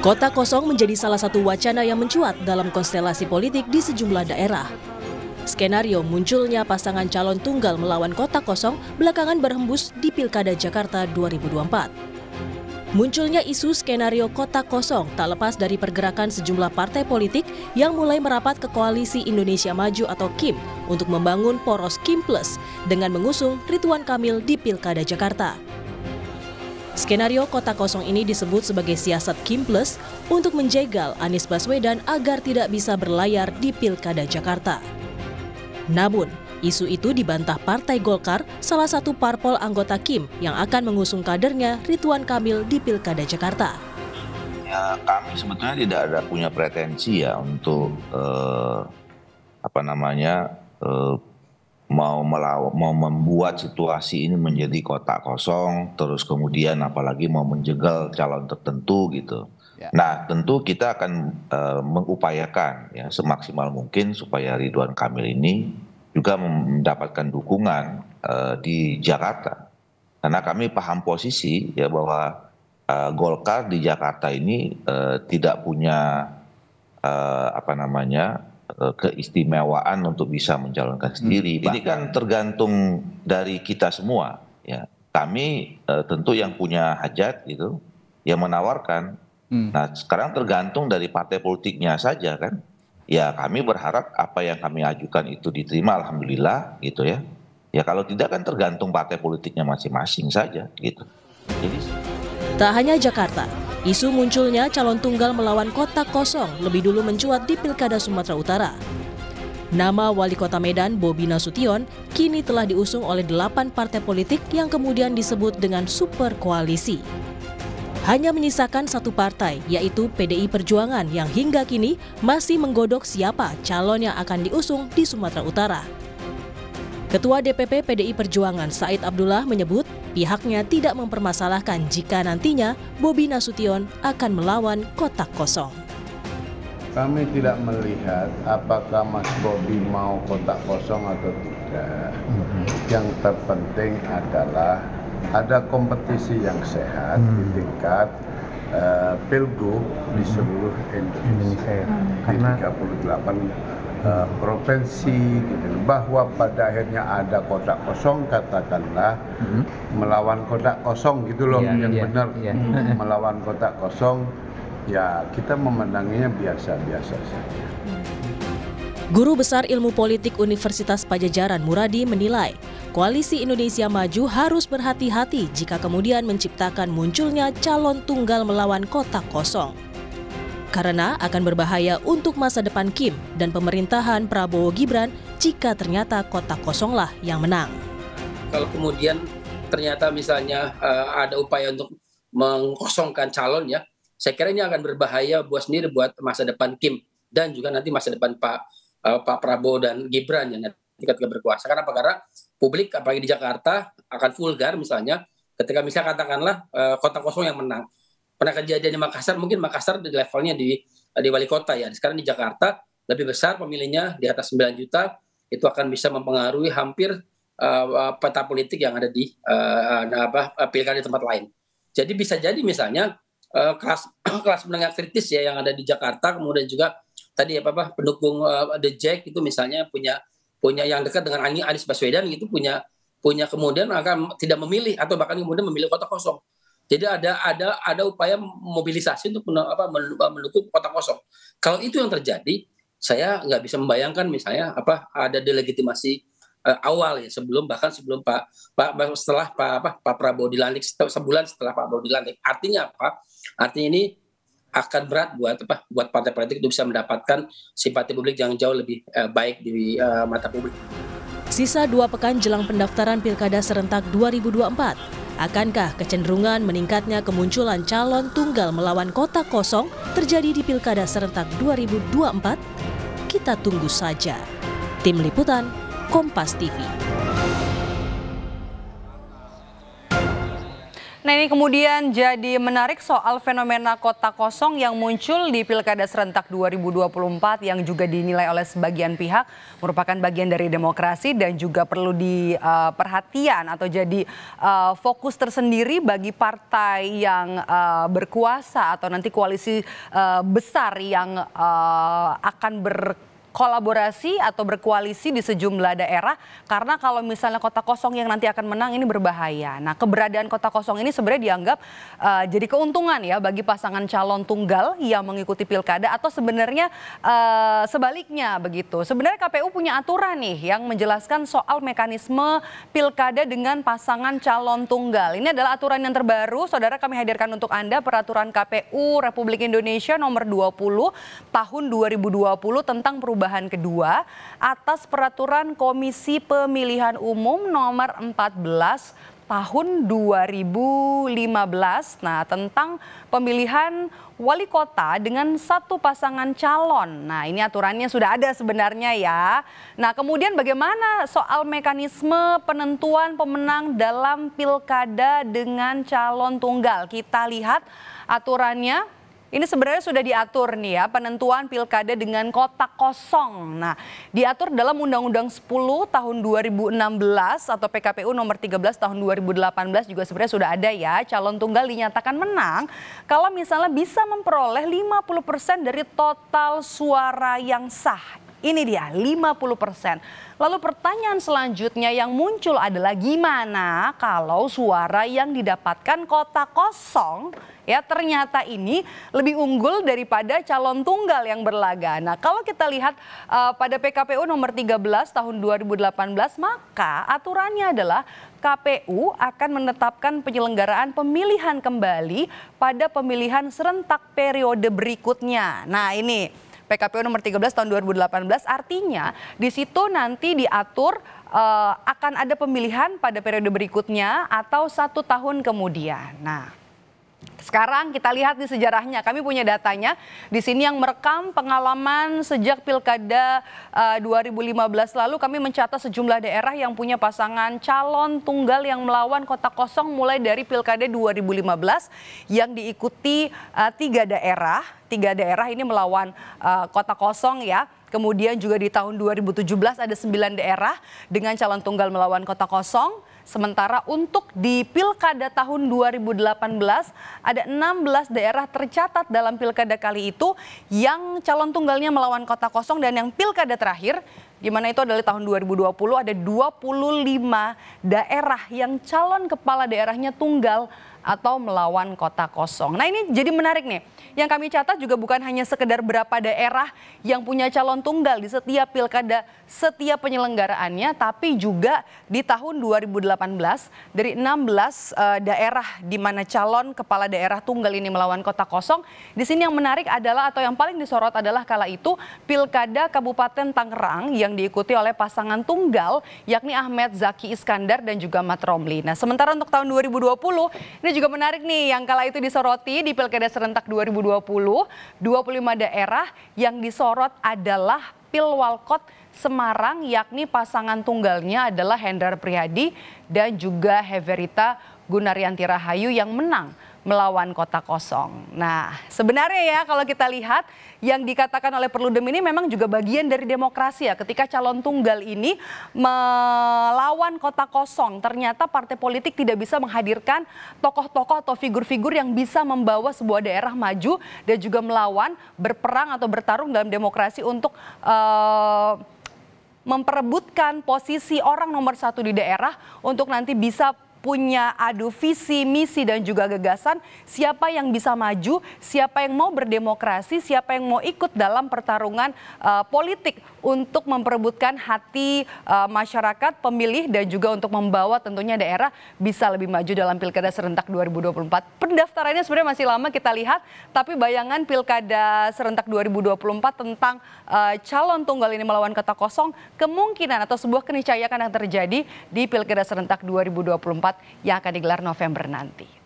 Kota kosong menjadi salah satu wacana yang mencuat dalam konstelasi politik di sejumlah daerah. Skenario munculnya pasangan calon tunggal melawan kota kosong belakangan berhembus di Pilkada Jakarta 2024. Munculnya isu skenario kota kosong tak lepas dari pergerakan sejumlah partai politik yang mulai merapat ke Koalisi Indonesia Maju atau KIM untuk membangun poros KIM Plus dengan mengusung Ridwan Kamil di Pilkada Jakarta. Skenario kota kosong ini disebut sebagai siasat Kim Plus untuk menjegal Anies Baswedan agar tidak bisa berlayar di Pilkada Jakarta. Namun, isu itu dibantah Partai Golkar, salah satu parpol anggota Kim yang akan mengusung kadernya Rituan Kamil di Pilkada Jakarta. Ya, kami sebetulnya tidak ada punya pretensi ya untuk eh, apa namanya eh, mau melaw mau membuat situasi ini menjadi kotak kosong terus kemudian apalagi mau menjegal calon tertentu gitu. Ya. Nah, tentu kita akan e, mengupayakan ya semaksimal mungkin supaya Ridwan Kamil ini juga mendapatkan dukungan e, di Jakarta. Karena kami paham posisi ya bahwa e, Golkar di Jakarta ini e, tidak punya uh, apa namanya Eh, keistimewaan untuk bisa mencalonkan hmm. sendiri. Hmm. Ini kan tergantung dari kita semua. Ya, kami e, tentu yang punya hajat gitu, yang menawarkan. Hmm. Nah, sekarang tergantung dari partai politiknya saja kan. Ya, kami berharap apa yang kami ajukan itu diterima, alhamdulillah gitu ya. Ya kalau tidak kan tergantung partai politiknya masing-masing saja gitu. Jadi. Tak hanya Jakarta, Isu munculnya calon tunggal melawan kotak kosong lebih dulu mencuat di Pilkada Sumatera Utara. Nama Wali Kota Medan, Bobi Nasution, kini telah diusung oleh delapan partai politik yang kemudian disebut dengan super koalisi. Hanya menyisakan satu partai, yaitu PDI Perjuangan yang hingga kini masih menggodok siapa calon yang akan diusung di Sumatera Utara. Ketua DPP PDI Perjuangan Said Abdullah menyebut pihaknya tidak mempermasalahkan jika nantinya Bobi Nasution akan melawan kotak kosong. Kami tidak melihat apakah Mas Bobi mau kotak kosong atau tidak. Mm-hmm. Yang terpenting adalah ada kompetisi yang sehat di mm-hmm. tingkat uh, pilgub di mm-hmm. seluruh Indonesia, ya. di 38 Eh, provinsi gitu. bahwa pada akhirnya ada kotak kosong katakanlah hmm melawan kotak kosong gitu loh yeah, yang yeah, benar yeah. Hmm. Hmm. melawan kotak kosong ya kita memenanginya biasa-biasa saja. Guru Besar Ilmu Politik Universitas Pajajaran Muradi menilai, Koalisi Indonesia Maju harus berhati-hati jika kemudian menciptakan munculnya calon tunggal melawan kotak kosong karena akan berbahaya untuk masa depan Kim dan pemerintahan Prabowo Gibran jika ternyata kota kosonglah yang menang. Kalau kemudian ternyata misalnya uh, ada upaya untuk mengkosongkan calon ya, saya kira ini akan berbahaya buat sendiri buat masa depan Kim dan juga nanti masa depan Pak uh, Pak Prabowo dan Gibran yang ketika berkuasa. Kenapa? Karena publik apalagi di Jakarta akan vulgar misalnya ketika misalnya katakanlah uh, eh, kotak kosong yang menang pernah kejadian di Makassar mungkin Makassar di levelnya di di wali kota ya sekarang di Jakarta lebih besar pemilihnya di atas 9 juta itu akan bisa mempengaruhi hampir uh, peta politik yang ada di uh, apa pilkada di tempat lain. Jadi bisa jadi misalnya uh, kelas kelas menengah kritis ya yang ada di Jakarta kemudian juga tadi apa apa pendukung uh, The Jack itu misalnya punya punya yang dekat dengan Anies Baswedan itu punya punya kemudian akan tidak memilih atau bahkan kemudian memilih kota kosong. Jadi ada ada ada upaya mobilisasi untuk men, apa, mendukung kota kosong. Kalau itu yang terjadi, saya nggak bisa membayangkan misalnya apa ada delegitimasi eh, awal ya sebelum bahkan sebelum Pak Pak setelah Pak apa, Pak Prabowo dilantik sebulan setelah Pak Prabowo dilantik. Artinya apa? Artinya ini akan berat buat apa buat partai politik itu bisa mendapatkan simpati publik yang jauh lebih eh, baik di eh, mata publik. Sisa dua pekan jelang pendaftaran Pilkada serentak 2024, Akankah kecenderungan meningkatnya kemunculan calon tunggal melawan kota kosong terjadi di Pilkada serentak 2024? Kita tunggu saja. Tim Liputan, Kompas TV. Nah ini kemudian jadi menarik soal fenomena kota kosong yang muncul di Pilkada Serentak 2024 yang juga dinilai oleh sebagian pihak merupakan bagian dari demokrasi dan juga perlu diperhatian eh, uh, atau jadi uh, fokus tersendiri bagi partai yang uh, berkuasa atau nanti koalisi uh, besar yang uh, akan ber kolaborasi atau berkoalisi di sejumlah daerah karena kalau misalnya kota kosong yang nanti akan menang ini berbahaya. Nah, keberadaan kota kosong ini sebenarnya dianggap uh, jadi keuntungan ya bagi pasangan calon tunggal yang mengikuti pilkada atau sebenarnya uh, sebaliknya begitu. Sebenarnya KPU punya aturan nih yang menjelaskan soal mekanisme pilkada dengan pasangan calon tunggal. Ini adalah aturan yang terbaru, Saudara kami hadirkan untuk Anda peraturan KPU Republik Indonesia nomor 20 tahun 2020 tentang perubahan perubahan kedua atas peraturan Komisi Pemilihan Umum nomor 14 tahun 2015 nah tentang pemilihan wali kota dengan satu pasangan calon. Nah, ini aturannya sudah ada sebenarnya ya. Nah, kemudian bagaimana soal mekanisme penentuan pemenang dalam pilkada dengan calon tunggal? Kita lihat aturannya ini sebenarnya sudah diatur nih ya penentuan pilkada dengan kotak kosong. Nah, diatur dalam Undang-Undang 10 tahun 2016 atau PKPU nomor 13 tahun 2018 juga sebenarnya sudah ada ya. Calon tunggal dinyatakan menang kalau misalnya bisa memperoleh 50% dari total suara yang sah. Ini dia 50%. Lalu pertanyaan selanjutnya yang muncul adalah gimana kalau suara yang didapatkan kota kosong ya ternyata ini lebih unggul daripada calon tunggal yang berlaga. Nah, kalau kita lihat uh, pada PKPU nomor 13 tahun 2018 maka aturannya adalah KPU akan menetapkan penyelenggaraan pemilihan kembali pada pemilihan serentak periode berikutnya. Nah, ini PKPU nomor 13 tahun 2018 artinya di situ nanti diatur uh, akan ada pemilihan pada periode berikutnya atau satu tahun kemudian. Nah. Sekarang kita lihat di sejarahnya, kami punya datanya di sini yang merekam pengalaman sejak pilkada uh, eh, 2015 lalu kami mencatat sejumlah daerah yang punya pasangan calon tunggal yang melawan kota kosong mulai dari pilkada 2015 yang diikuti uh, tiga daerah, tiga daerah ini melawan uh, kota kosong ya. Kemudian juga di tahun 2017 ada 9 daerah dengan calon tunggal melawan kota kosong. Sementara untuk di Pilkada tahun 2018 ada 16 daerah tercatat dalam Pilkada kali itu yang calon tunggalnya melawan kota kosong dan yang Pilkada terakhir di mana itu adalah tahun 2020 ada 25 daerah yang calon kepala daerahnya tunggal atau melawan kota kosong. Nah ini jadi menarik nih. Yang kami catat juga bukan hanya sekedar berapa daerah yang punya calon tunggal di setiap pilkada, setiap penyelenggaraannya, tapi juga di tahun 2018 dari 16 uh, eh, daerah di mana calon kepala daerah tunggal ini melawan kota kosong. Di sini yang menarik adalah atau yang paling disorot adalah kala itu pilkada Kabupaten Tangerang yang diikuti oleh pasangan tunggal yakni Ahmed Zaki Iskandar dan juga Matromli. Nah sementara untuk tahun 2020 ini ini juga menarik nih yang kala itu disoroti di Pilkada serentak 2020, 25 daerah yang disorot adalah Pilwalkot Semarang yakni pasangan tunggalnya adalah Hendrar Prihadi dan juga Heverita Gunaryanti Rahayu yang menang melawan kota kosong. Nah, sebenarnya ya kalau kita lihat yang dikatakan oleh Perludem ini memang juga bagian dari demokrasi ya. Ketika calon tunggal ini melawan kota kosong, ternyata partai politik tidak bisa menghadirkan tokoh-tokoh atau figur-figur yang bisa membawa sebuah daerah maju dan juga melawan, berperang atau bertarung dalam demokrasi untuk uh, memperebutkan posisi orang nomor satu di daerah untuk nanti bisa punya adu visi, misi dan juga gagasan siapa yang bisa maju, siapa yang mau berdemokrasi, siapa yang mau ikut dalam pertarungan uh, politik untuk memperebutkan hati uh, masyarakat, pemilih dan juga untuk membawa tentunya daerah bisa lebih maju dalam Pilkada serentak 2024. Pendaftarannya sebenarnya masih lama kita lihat, tapi bayangan Pilkada serentak 2024 tentang uh, calon tunggal ini melawan kata kosong kemungkinan atau sebuah keniscayaan yang terjadi di Pilkada serentak 2024 yang akan digelar november nanti